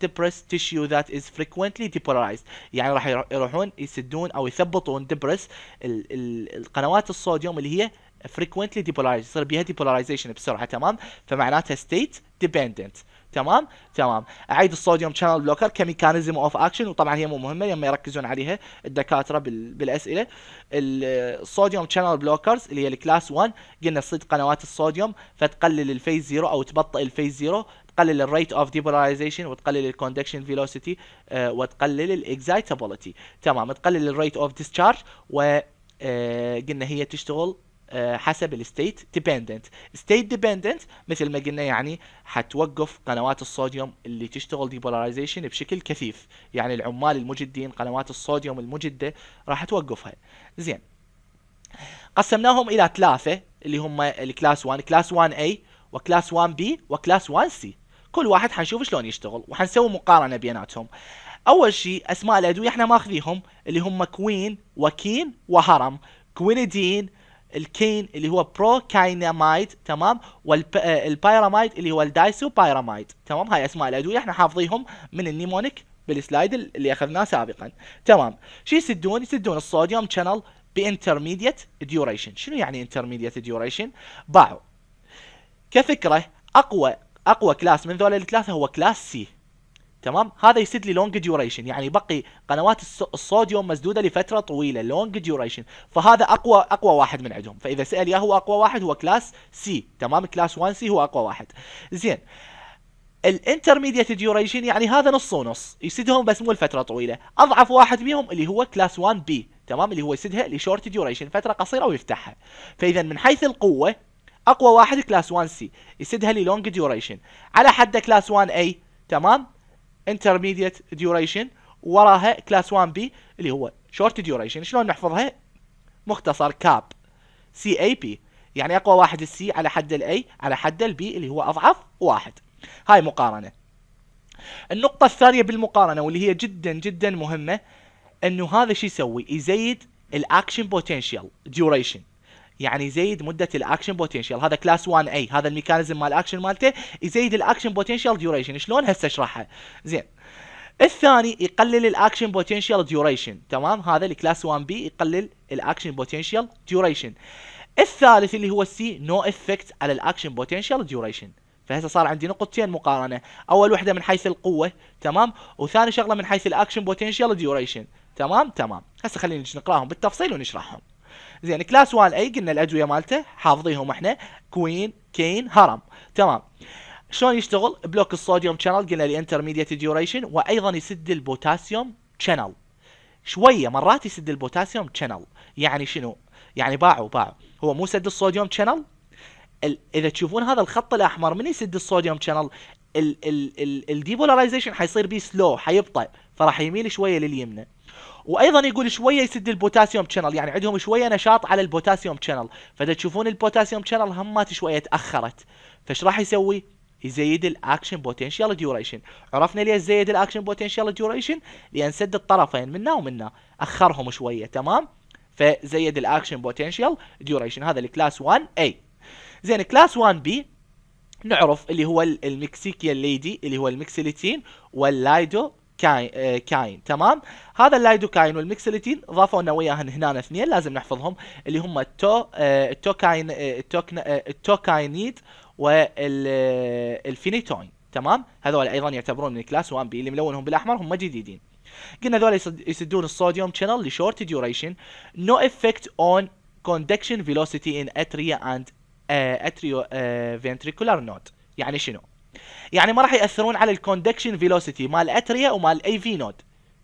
ديبرس تيشيو ذات از فريكوينتلي ديبولارايزد يعني راح يروحون يسدون او يثبطون ديبرس القنوات الصوديوم اللي هي فريكوينتلي ديبولارايزد يصير بيها ديبولارايزيشن بسرعه تمام فمعناتها ستيت ديبندنت تمام تمام اعيد الصوديوم شانل بلوكر كميكانيزم اوف اكشن وطبعا هي مو مهمه لما يركزون عليها الدكاتره بالاسئله الصوديوم شانل بلوكرز اللي هي الكلاس 1 قلنا تصيد قنوات الصوديوم فتقلل الفيز زيرو او تبطئ الفيز زيرو تقلل الريت اوف ديبولايزيشن وتقلل الكوندكشن فيلوسيتي آه، وتقلل الاكزايتابيلتي تمام تقلل الريت اوف ديسشارج و آه، قلنا هي تشتغل آه، حسب الستيت ديبندنت ستيت ديبندنت مثل ما قلنا يعني حتوقف قنوات الصوديوم اللي تشتغل ديبولاريزيشن بشكل كثيف يعني العمال المجدين قنوات الصوديوم المجده راح توقفها زين قسمناهم الى ثلاثه اللي هم الكلاس 1 كلاس 1 اي وكلاس 1 بي وكلاس 1 سي كل واحد حنشوف شلون يشتغل وحنسوي مقارنه بيناتهم اول شيء اسماء الادويه احنا ماخذيهم اللي هم كوين وكين وهرم كوينيدين الكين اللي هو بروكاينامايد تمام والبايرامايد آه، اللي هو الدايسو بايراميد تمام هاي اسماء الادويه احنا حافظيهم من النيمونيك بالسلايد اللي اخذناه سابقا تمام شو يسدون يسدون الصوديوم شانل بانترميديت ديوريشن شنو يعني انترميديت ديوريشن باعوا كفكره اقوى اقوى كلاس من ذول الثلاثه هو كلاس سي تمام هذا يسد لي لونج ديوريشن يعني بقي قنوات الصوديوم مسدوده لفتره طويله لونج ديوريشن فهذا اقوى اقوى واحد من عندهم فاذا سال يا هو اقوى واحد هو كلاس سي تمام كلاس 1 سي هو اقوى واحد زين الانترميديت ديوريشن يعني هذا نص ونص يسدهم بس مو لفتره طويله اضعف واحد بيهم اللي هو كلاس 1 بي تمام اللي هو يسدها لشورت ديوريشن فتره قصيره ويفتحها فاذا من حيث القوه اقوى واحد كلاس 1 سي يسدها للونج ديوريشن على حد كلاس 1 اي تمام intermediate duration وراها كلاس 1 بي اللي هو شورت ديوريشن شلون نحفظها مختصر كاب سي اي بي يعني اقوى واحد السي على حد الاي على حد البي اللي هو اضعف واحد هاي مقارنه النقطة الثانية بالمقارنة واللي هي جدا جدا مهمة انه هذا شو يسوي؟ يزيد الاكشن بوتنشال ديوريشن يعني يزيد مده الاكشن بوتنشال هذا كلاس 1 اي هذا الميكانيزم مال الاكشن مالته يزيد الاكشن بوتنشال ديوريشن شلون هسه اشرحها زين الثاني يقلل الاكشن بوتنشال ديوريشن تمام هذا الكلاس 1 بي يقلل الاكشن بوتنشال ديوريشن الثالث اللي هو السي نو افكت على الاكشن بوتنشال ديوريشن فهسه صار عندي نقطتين مقارنه اول وحده من حيث القوه تمام وثاني شغله من حيث الاكشن بوتنشال ديوريشن تمام تمام هسه خلينا نقراهم بالتفصيل ونشرحهم زين كلاس 1 اي قلنا الادويه مالته حافظيهم احنا كوين كين هرم تمام شلون يشتغل بلوك الصوديوم شانل قلنا الانترميديت ديوريشن وايضا يسد البوتاسيوم شانل شويه مرات يسد البوتاسيوم شانل يعني شنو يعني باعوا باعوا هو مو سد الصوديوم شانل اذا تشوفون هذا الخط الاحمر من يسد الصوديوم شانل الديبولاريزيشن حيصير بيه سلو حيبطئ فراح يميل شويه لليمنى وايضا يقول شويه يسد البوتاسيوم شانل يعني عندهم شويه نشاط على البوتاسيوم شانل فاذا تشوفون البوتاسيوم شانل همات شويه تاخرت فايش راح يسوي يزيد الاكشن بوتنشال ديوريشن عرفنا ليش زيد الاكشن بوتنشال ديوريشن لان سد الطرفين منا ومنا اخرهم شويه تمام فزيد الاكشن بوتنشال ديوريشن هذا الكلاس 1 اي زين كلاس 1 بي نعرف اللي هو المكسيكيا ليدي اللي هو المكسيليتين واللايدو آه، كاين تمام هذا اللايدوكاين والميكسليتين ضافوا لنا وياهن هنا اثنين لازم نحفظهم اللي هم التو آه، التوكاين آه، التوكاينيد والفينيتوين تمام هذول ايضا يعتبرون من كلاس 1 بي اللي ملونهم بالاحمر هم جديدين قلنا هذول يسدون الصوديوم شانل لشورت ديوريشن نو افكت اون كوندكشن فيلوسيتي ان اتريا اند اتريو فينتريكولار نود يعني شنو يعني ما راح ياثرون على الكوندكشن فيلوسيتي مال اتريا ومال اي في نود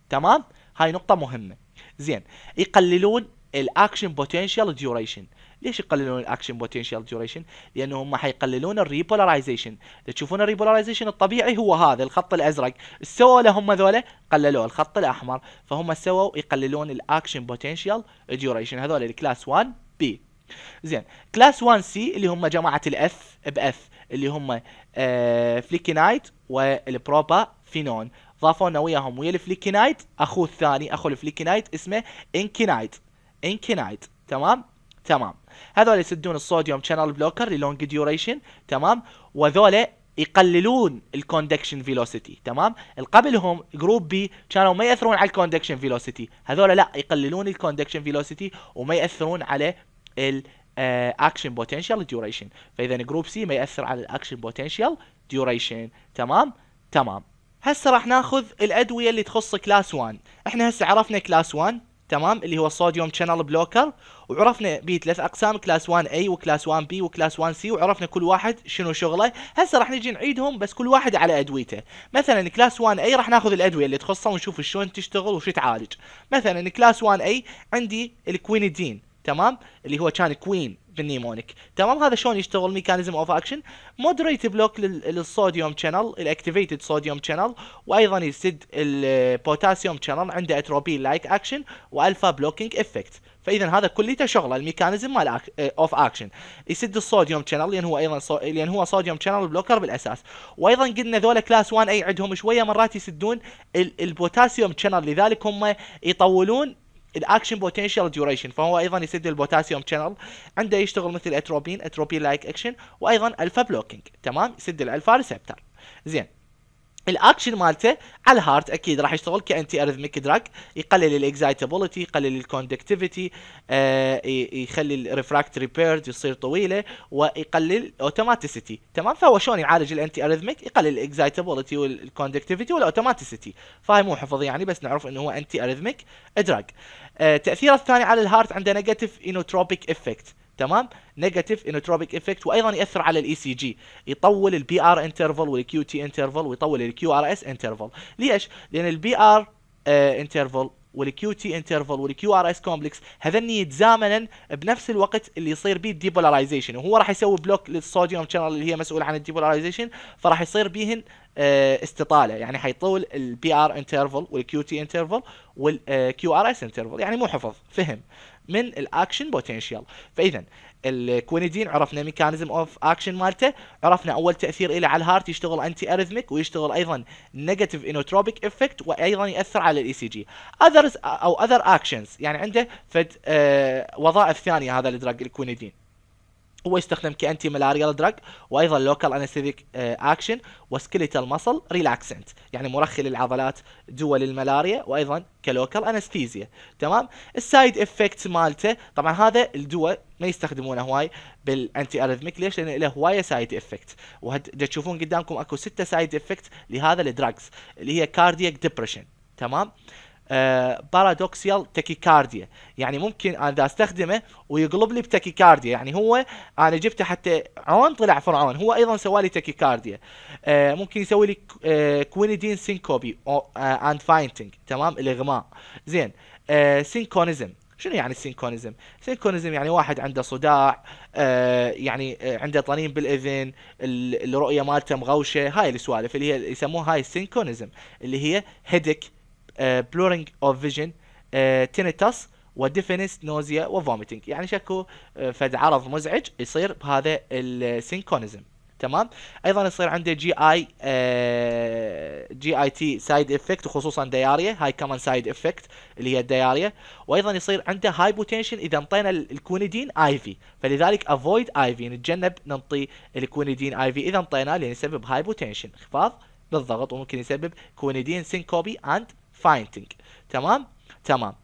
تمام هاي نقطه مهمه زين يقللون الاكشن بوتنشال ديوريشن ليش يقللون الاكشن بوتنشال ديوريشن لانه هم حيقللون الريبولارايزيشن تشوفون الريبولارايزيشن الطبيعي هو هذا الخط الازرق سووا له هم قللوه الخط الاحمر فهم سووا يقللون الاكشن بوتنشال ديوريشن هذول الكلاس 1 بي زين كلاس 1 سي اللي هم جماعه الاف باف اللي هم فليكي نايت والبروبا فينون ضافوا لنا وياهم ويا الفليكي نايت اخوه الثاني اخو الفليكي نايت اسمه انكي نايت انكي نايت تمام تمام هذول يسدون الصوديوم شانل بلوكر للونج ديوريشن تمام وذولا يقللون الكوندكشن فيلوسيتي تمام قبلهم جروب بي كانوا ما ياثرون على الكوندكشن فيلوسيتي هذول لا يقللون الكوندكشن فيلوسيتي وما ياثرون على ال اكشن بوتنشال ديوريشن فاذا جروب سي ما ياثر على الاكشن بوتنشال ديوريشن تمام تمام هسه راح ناخذ الادويه اللي تخص كلاس 1 احنا هسه عرفنا كلاس 1 تمام اللي هو الصوديوم شانل بلوكر وعرفنا بيه ثلاث اقسام كلاس 1 اي وكلاس 1 بي وكلاس 1 سي وعرفنا كل واحد شنو شغله هسه راح نجي نعيدهم بس كل واحد على ادويته مثلا كلاس 1 اي راح ناخذ الادويه اللي تخصها ونشوف شلون تشتغل وش تعالج مثلا كلاس 1 اي عندي الكوينيدين تمام اللي هو كان كوين بالنيمونيك تمام هذا شلون يشتغل ميكانيزم اوف اكشن مودريت بلوك للصوديوم شانل الاكتيفيتد صوديوم شانل وايضا يسد البوتاسيوم شانل عنده اتروبي لايك اكشن والفا بلوكينج افكت فاذا هذا كليته شغله الميكانيزم مال اوف اكشن eh, يسد الصوديوم شانل لان هو ايضا صو... لان هو صوديوم شانل بلوكر بالاساس وايضا قلنا ذولا كلاس 1 اي عندهم شويه مرات يسدون البوتاسيوم شانل لذلك هم يطولون الاكشن بوتنشال ديوريشن فهو ايضا يسد البوتاسيوم شانل عنده يشتغل مثل اتروبين اتروبين لايك اكشن وايضا الفا بلوكينج تمام يسد الالفا ريسبتر زين الاكشن مالته على الهارت اكيد راح يشتغل كانتي اريثميك دراج يقلل الاكزايتابيلتي يقلل الكوندكتيفيتي آه يخلي الريفراكت ريبيرد يصير طويله ويقلل اوتوماتيسيتي تمام فهو شلون يعالج الانتي اريثميك يقلل الاكزايتابيلتي والكوندكتيفيتي والاوتوماتيسيتي فهاي مو حفظ يعني بس نعرف انه هو انتي اريثميك دراج آه تاثيره الثاني على الهارت عنده نيجاتيف انوتروبيك افكت تمام نيجاتيف انوتروبيك افكت وايضا ياثر على الاي سي e جي يطول البي ار انترفال والكيو تي انترفال ويطول الكيو ار اس انترفال ليش لان البي ار انترفال والكيو تي انترفال والكيو ار اس كومبلكس هذني يتزامنا بنفس الوقت اللي يصير بيه الديبولاريزيشن وهو راح يسوي بلوك للصوديوم شانل اللي هي مسؤوله عن الديبولاريزيشن فراح يصير بيهن آه، استطاله يعني حيطول البي ار انترفل والكيو تي انترفل والكيو ار اس انترفل يعني مو حفظ فهم من الاكشن بوتنشال فاذا الكوينيدين عرفنا ميكانيزم اوف اكشن مالته عرفنا اول تاثير له على الهارت يشتغل انتي اريثميك ويشتغل ايضا نيجاتيف انوتروبيك افكت وايضا ياثر على الاي سي جي اذرز او اذر اكشنز يعني عنده فد آه، وظائف ثانيه هذا الدراج الكوينيدين هو يستخدم كأنتي ملاريال دراج وايضا لوكال انستيك اكشن وسكيليتال مصل ريلاكسنت يعني مرخي للعضلات دول الملاريا وايضا كلوكال انستيزيا تمام السايد افكت مالته طبعا هذا الدواء ما يستخدمونه هواي بالانتي اريثميك ليش؟ لان له هوايه سايد افكت تشوفون قدامكم اكو سته سايد افكت لهذا الدراجز اللي هي كاردييك ديبرشن تمام بارادوكسيال آه، تاكيكارديا يعني ممكن انا استخدمه ويقلب لي بتاكيكارديا يعني هو انا جبته حتى عون طلع فرعون هو ايضا سوى لي تاكيكارديا ممكن يسوي لي كوينيدين سينكوبي اند فاينتنج تمام الاغماء زين سينكونيزم آه، شنو يعني السينكونيزم؟ سينكونيزم يعني واحد عنده صداع آه يعني آه، عنده طنين بالاذن الرؤيه مالته مغوشه هاي السوالف اللي هي يسموها هاي السينكونيزم اللي هي هيدك بلورنج اوف فيجن تينيتاس وديفينس نوزيا وفوميتنج يعني شكو آه، فد عرض مزعج يصير بهذا السينكونيزم تمام ايضا يصير عنده جي اي جي اي تي سايد افكت وخصوصا دياريا هاي كمان سايد افكت اللي هي الدياريا وايضا يصير عنده هايبوتنشن اذا انطينا الكوينيدين اي في فلذلك افويد اي في نتجنب نعطي الكوينيدين اي في اذا انطيناه لان يسبب هايبوتنشن انخفاض بالضغط وممكن يسبب كوينيدين سينكوبي اند فاينتنج تمام تمام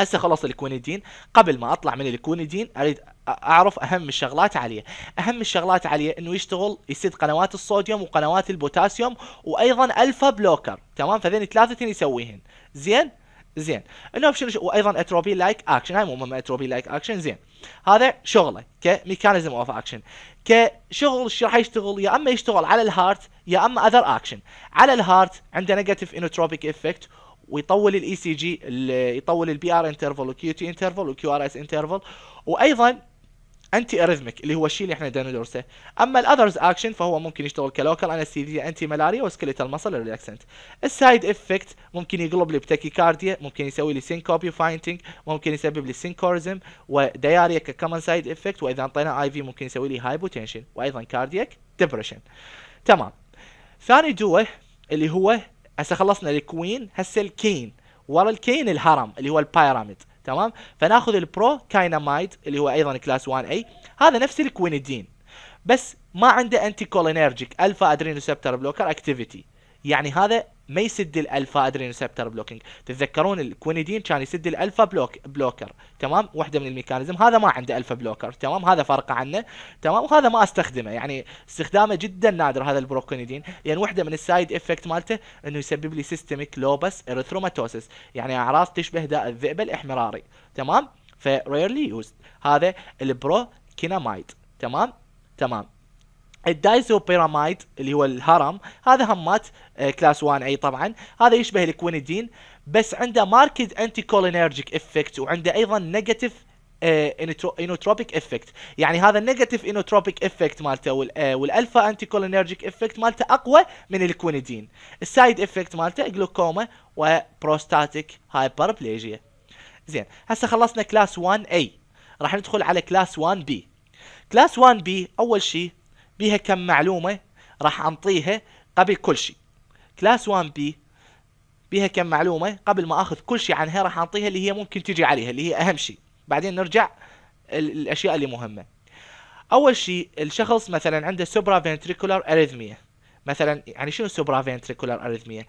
هسه خلص الكوينيدين قبل ما اطلع من الكوينيدين اريد اعرف اهم الشغلات عليه اهم الشغلات عليه انه يشتغل يسد قنوات الصوديوم وقنوات البوتاسيوم وايضا الفا بلوكر تمام فذين ثلاثه يسويهن زين زين انه شنو وايضا اتروبي لايك اكشن هاي مو مهم اتروبي لايك اكشن زين هذا شغله كميكانيزم اوف اكشن كشغل شو راح يشتغل يا اما يشتغل على الهارت يا اما اذر اكشن على الهارت عنده نيجاتيف انوتروبيك افكت ويطول الاي e سي جي يطول البي ار انترفل والكيو تي انترفل والكيو ار اس انترفل وايضا انتي اريثميك اللي هو الشيء اللي احنا ندرسه اما الاذرز اكشن فهو ممكن يشتغل كلوكال انستيزيا انتي ملاريا وسكليتال مسل ريلاكسنت السايد افكت ممكن يقلب لي كارديا ممكن يسوي لي سينكوبي فاينتنج ممكن يسبب لي سينكورزم ودياريا ككمان سايد افكت واذا اعطينا اي في ممكن يسوي لي هايبوتنشن وايضا كاردياك ديبرشن تمام ثاني دواء اللي هو هسه خلصنا الكوين هسه الكين ورا الكين الهرم اللي هو البايراميد تمام فناخذ البرو كاينامايد اللي هو ايضا كلاس 1 اي هذا نفس الكوينيدين بس ما عنده انتي كولينرجيك الفا ادرينوسبتر بلوكر اكتيفيتي يعني هذا ما يسد الالفا ادرين ريسبتر بلوكينج تتذكرون الكوينيدين كان يسد الالفا بلوك بلوكر تمام واحده من الميكانيزم هذا ما عنده الفا بلوكر تمام هذا فرق عنه تمام وهذا ما استخدمه يعني استخدامه جدا نادر هذا البروكونيدين لان يعني واحده من السايد افكت مالته انه يسبب لي سيستميك لوبس اريثروماتوسس يعني اعراض تشبه داء الذئب الاحمراري تمام فريرلي يوز هذا البروكينامايد تمام تمام الدايسو بيراميد اللي هو الهرم هذا همات آه، كلاس 1 اي طبعا هذا يشبه الكوينيدين بس عنده ماركد انتي كولينرجيك افكت وعنده ايضا آه، نيجاتيف انوتروبيك uh, افكت يعني هذا النيجاتيف انوتروبيك افكت مالته آه، والالفا انتي كولينرجيك افكت مالته اقوى من الكوينيدين السايد افكت مالته جلوكوما وبروستاتيك هايبربليجيا زين هسه خلصنا كلاس 1 اي راح ندخل على كلاس 1 بي كلاس 1 بي اول شيء بيها كم معلومة راح أنطيها قبل كل شيء كلاس 1 بي بيها كم معلومة قبل ما أخذ كل شيء عنها راح أنطيها اللي هي ممكن تجي عليها اللي هي أهم شيء بعدين نرجع الأشياء اللي مهمة أول شيء الشخص مثلا عنده سوبرا فنتريكولار أريثميا مثلا يعني شنو سوبرا فينتريكولار اريثميا؟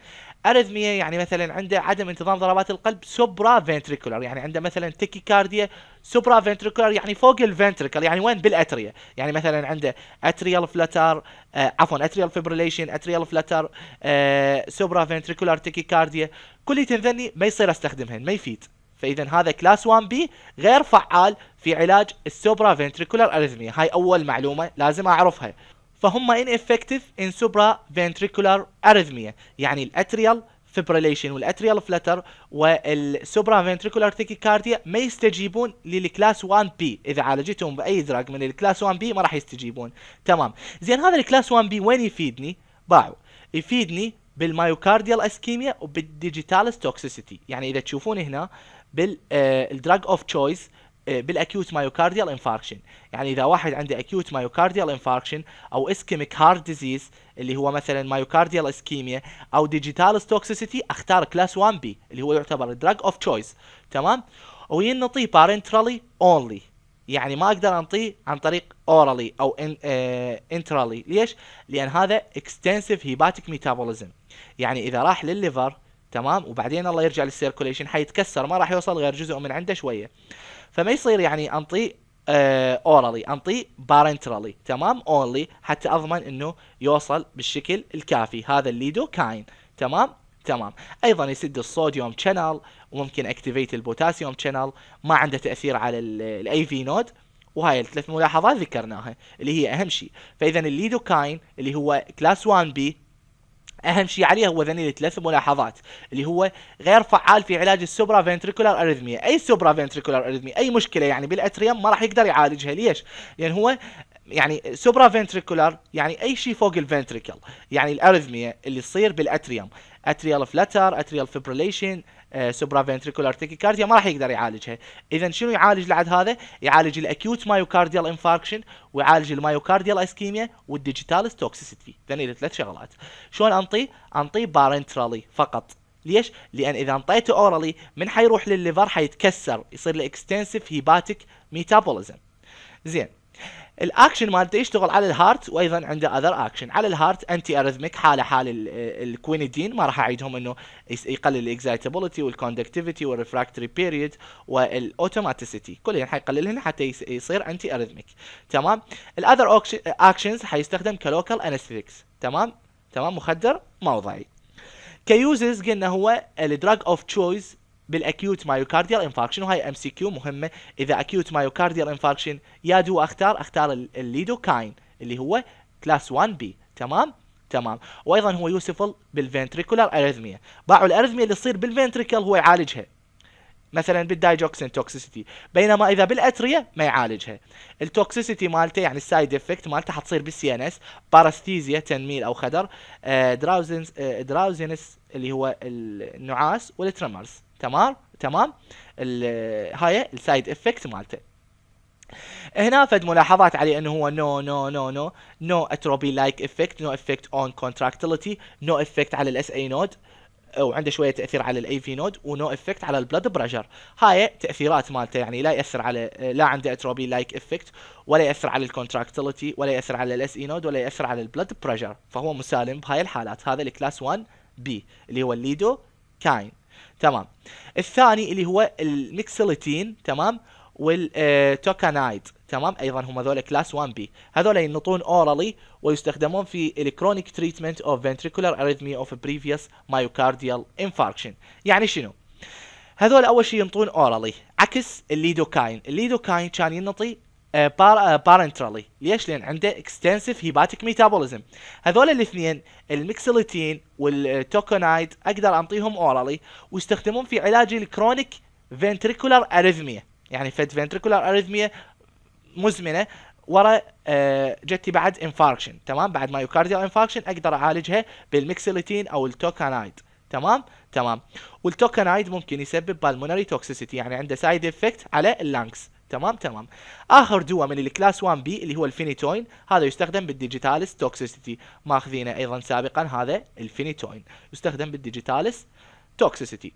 اريثميا يعني مثلا عنده عدم انتظام ضربات القلب سوبرا فينتريكولار يعني عنده مثلا تكي كارديا سوبرا فينتريكولار يعني فوق الفنتريكل يعني وين بالاتريا يعني مثلا عنده اتريال فلتر آه عفوا اتريال فيبريليشن اتريال فلتر آه سوبرا فينتريكولار تكي كارديا كل تنذني ما يصير استخدمهن ما يفيد فاذا هذا كلاس 1 بي غير فعال في علاج السوبرا فينتريكولار اريثميا هاي اول معلومه لازم اعرفها فهم ان in supraventricular اريثميا يعني الاتريال فيبريليشن والاتريال فلتر والسوبرا فنتريكولار تيكيكارديا ما يستجيبون للكلاس 1 بي اذا عالجتهم باي دراج من الكلاس 1 بي ما راح يستجيبون تمام زين هذا الكلاس 1 بي وين يفيدني باعوا يفيدني بالمايوكارديال اسكيميا وبالديجيتالس توكسيسيتي يعني اذا تشوفون هنا بالدراج اوف تشويس بالاكيوت مايوكارديال انفاركشن يعني اذا واحد عنده اكيوت مايوكارديال انفاركشن او اسكيميك هارت ديزيز اللي هو مثلا مايوكارديال اسكيميا او ديجيتال توكسيسيتي اختار كلاس 1 بي اللي هو يعتبر دراج اوف تشويس تمام وينطي بارنترالي اونلي يعني ما اقدر انطيه عن طريق اورالي او ان اه انترالي ليش لان هذا اكستنسيف هيباتيك ميتابوليزم يعني اذا راح للليفر تمام وبعدين الله يرجع للسيركوليشن حيتكسر ما راح يوصل غير جزء من عنده شويه فما يصير يعني انطيه اورالي انطيه بارنترالي تمام اونلي حتى اضمن انه يوصل بالشكل الكافي هذا الليدو كاين تمام تمام ايضا يسد الصوديوم شانل وممكن اكتيفيت البوتاسيوم شانل ما عنده تاثير على الاي في نود وهاي الثلاث ملاحظات ذكرناها اللي هي اهم شيء فاذا الليدوكاين اللي هو كلاس 1 بي اهم شيء عليه هو ذني ثلاث ملاحظات اللي هو غير فعال في علاج السوبرا فنتريكولار اريثميا اي سوبرا فنتريكولار اريثميا اي مشكله يعني بالاتريوم ما راح يقدر يعالجها ليش لان يعني هو يعني سوبرا فنتريكولار يعني اي شيء فوق الفنتريكل يعني الاريثميا اللي تصير بالاتريوم اتريال فلتر اتريال فيبريليشن سوبرا فنتريكولار تيكيكارديا ما راح يقدر يعالجها اذا شنو يعالج لعد هذا يعالج الاكيوت مايوكارديال انفاركشن ويعالج المايوكارديال اسكيميا والديجيتال توكسيسيتي ذني ثلاث شغلات شلون انطيه انطيه بارنترالي فقط ليش؟ لان اذا انطيته اورالي من حيروح للليفر حيتكسر يصير له اكستنسيف هيباتيك ميتابوليزم زين الاكشن مالته يشتغل على الهارت وايضا عنده اذر اكشن على الهارت انتي اريثميك حاله حال الكوينيدين ما راح اعيدهم انه يقلل الاكزايتابيلتي والكوندكتيفيتي والريفراكتري بيريد والاوتوماتيسيتي كلهن حيقللهن حتى يصير انتي اريثميك تمام الاذر اكشنز حيستخدم كلوكال انستيكس تمام تمام مخدر موضعي كيوزز قلنا هو الدراج اوف تشويس بالاكيوت مايوكارديال انفاركشن وهي ام سي كيو مهمه اذا اكيوت مايوكارديال انفاركشن يا دو اختار اختار الليدوكاين اللي هو كلاس 1 بي تمام تمام وايضا هو يوسفل بالفنتريكولار اريثميا باعوا الاريثميا اللي تصير بالفنتريكل هو يعالجها مثلا بالدايجوكسين توكسيسيتي بينما اذا بالاتريا ما يعالجها التوكسيسيتي مالته يعني السايد افكت مالته حتصير بالسي ان اس باراستيزيا تنميل او خدر دراوزنس آه، دراوزنس آه، اللي هو النعاس والترمرز تمام تمام هاي السايد افكت مالته هنا فد ملاحظات عليه انه هو نو نو نو نو نو اتروبي لايك افكت نو افكت اون كونتراكتيليتي نو افكت على الاس اي نود وعنده شويه تاثير على الاي في نود ونو افكت على البلاد بريشر هاي تاثيرات مالته يعني لا ياثر على لا عنده اتروبي لايك افكت ولا ياثر على الكونتراكتيليتي ولا ياثر على الاس اي نود ولا ياثر على البلاد بريشر فهو مسالم بهاي الحالات هذا الكلاس 1 بي اللي هو الليدو كاين تمام الثاني اللي هو الميكسلتين تمام والتوكانايد تمام ايضا هم هذول كلاس 1 بي هذول ينطون اورالي ويستخدمون في الكرونيك تريتمنت اوف فنتريكولار اريثمي اوف بريفيوس مايوكارديال انفاركشن يعني شنو هذول اول شيء ينطون اورالي عكس الليدوكاين الليدوكاين كان ينطي بارنترالي آه، آه، ليش لان عنده اكستنسيف هيباتيك ميتابوليزم هذول الاثنين المكسلتين والتوكونايد اقدر انطيهم اورالي ويستخدمون في علاج الكرونيك فنتريكولار اريثميا يعني فد فنتريكولار اريثميا مزمنه ورا آه، جتي بعد انفاركشن تمام بعد مايوكارديال انفاركشن اقدر اعالجها بالمكسلتين او التوكونايد تمام تمام والتوكنايد ممكن يسبب بالمونري توكسيسيتي يعني عنده سايد افكت على اللانكس تمام تمام اخر دواء من الكلاس 1 بي اللي هو الفينيتوين هذا يستخدم بالديجيتالس توكسيسيتي ماخذينه ايضا سابقا هذا الفينيتوين يستخدم بالديجيتالس توكسيسيتي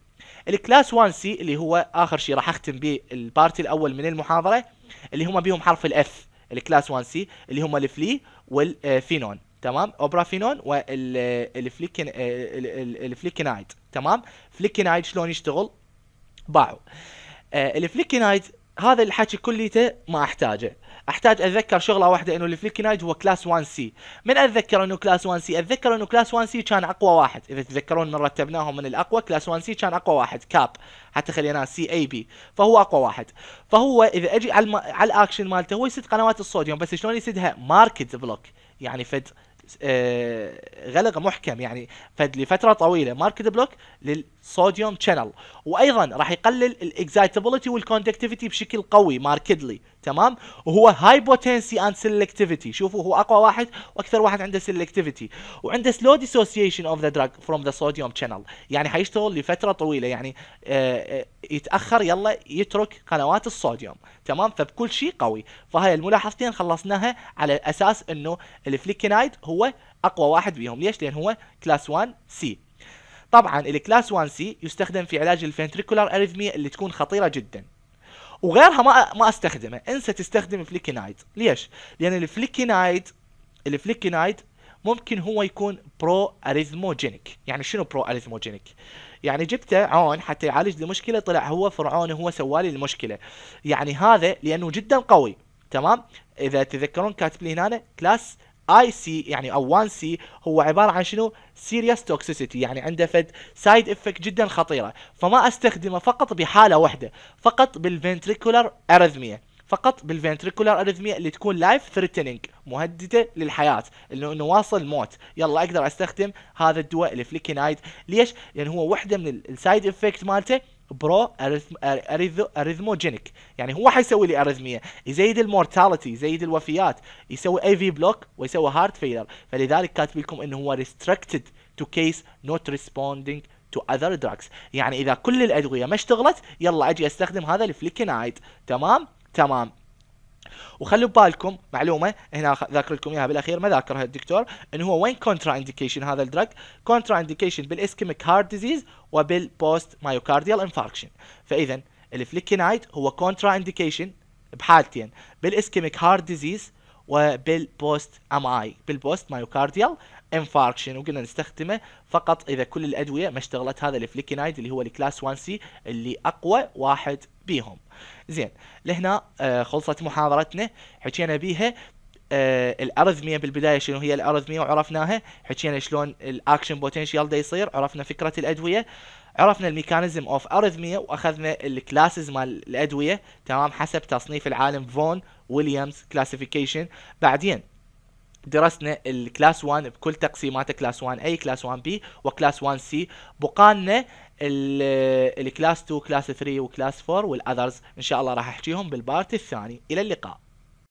الكلاس 1 سي اللي هو اخر شيء راح اختم به البارتي الاول من المحاضره اللي هم بيهم حرف الاف الكلاس 1 سي اللي هم الفلي والفينون تمام اوبرافينون والفليكن الفليكنايد تمام فليكنايد شلون يشتغل باعوا آه، الفليكنايد هذا الحكي كليته ما احتاجه احتاج اتذكر شغله واحده انه الفليك نايت هو كلاس 1 سي من اتذكر انه كلاس 1 سي اتذكر انه كلاس 1 سي كان اقوى واحد اذا تتذكرون من رتبناهم من الاقوى كلاس 1 سي كان اقوى واحد كاب حتى خليناه سي اي بي فهو اقوى واحد فهو اذا اجي على, الم... على الاكشن مالته هو يسد قنوات الصوديوم بس شلون يسدها ماركت بلوك يعني فد آه، غلق محكم يعني لفتره طويله ماركت بلوك للصوديوم شانل وايضا راح يقلل الاكزايتابيلتي والكونتكتيفيتي بشكل قوي ماركتلي تمام وهو هاي بوتنسي اند سيلكتيفيتي شوفوا هو اقوى واحد واكثر واحد عنده سيلكتيفيتي وعنده سلو ديسوسيشن اوف ذا دراج فروم ذا صوديوم شانل يعني حيشتغل لفتره طويله يعني آه، آه، يتاخر يلا يترك قنوات الصوديوم تمام فبكل شيء قوي فهاي الملاحظتين خلصناها على اساس انه الفليكنايد هو اقوى واحد بيهم ليش لان هو كلاس 1 سي طبعا الكلاس 1 سي يستخدم في علاج الفنتريكولار اريثميا اللي تكون خطيره جدا وغيرها ما ما استخدمه انسى تستخدم فليكي نايت ليش لان الفليكي نايت الفليكي نايت ممكن هو يكون برو اريزموجينيك يعني شنو برو اريزموجينيك يعني جبته عون حتى يعالج لي مشكله طلع هو فرعون هو سوالي المشكله يعني هذا لانه جدا قوي تمام اذا تذكرون كاتب لي هنا كلاس اي سي يعني او 1 سي هو عباره عن شنو سيريس توكسيسيتي يعني عنده فد سايد افكت جدا خطيره فما استخدمه فقط بحاله واحده فقط بالفنتريكولار ارذميه فقط بالفنتريكولار اريثميا اللي تكون لايف ثريتنينج مهدده للحياه انه انه واصل موت يلا اقدر استخدم هذا الدواء الفليكينايد ليش؟ لان هو وحده من السايد افكت مالته برو اريثموجينيك يعني هو حيسوي لي اريثميه يزيد المورتاليتي يزيد الوفيات يسوي اي في بلوك ويسوي هارت فيلر فلذلك كاتب لكم انه هو ريستريكتد تو كيس نوت ريسبوندينج تو اذر دراجز يعني اذا كل الادويه ما اشتغلت يلا اجي استخدم هذا الفليكنايد تمام تمام وخلوا ببالكم معلومه هنا ذاكر لكم اياها بالاخير ما ذاكرها الدكتور انه هو وين كونترا انديكيشن هذا الدرج كونترا انديكيشن بالاسكيميك هارت ديزيز وبالبوست مايوكارديال انفاركشن فاذا الفليكينايت هو كونترا انديكيشن بحالتين بالاسكيميك هارت ديزيز وبالبوست ام اي بالبوست مايوكارديال انفاركشن وقلنا نستخدمه فقط اذا كل الادويه ما اشتغلت هذا الفليكينايد اللي هو الكلاس 1 سي اللي اقوى واحد بيهم زين لهنا آه، خلصت محاضرتنا حكينا بيها آه الارثميه بالبدايه شنو هي الارثميه وعرفناها حكينا شلون الاكشن بوتنشال دا يصير عرفنا فكره الادويه عرفنا الميكانيزم اوف ارثميه واخذنا الكلاسز مال الادويه تمام حسب تصنيف العالم فون ويليامز كلاسيفيكيشن بعدين درسنا الكلاس 1 بكل تقسيماته كلاس 1 اي كلاس 1 بي وكلاس 1 سي بقالنا الكلاس 2 كلاس 3 وكلاس 4 والاذرز ان شاء الله راح احكيهم بالبارت الثاني الى اللقاء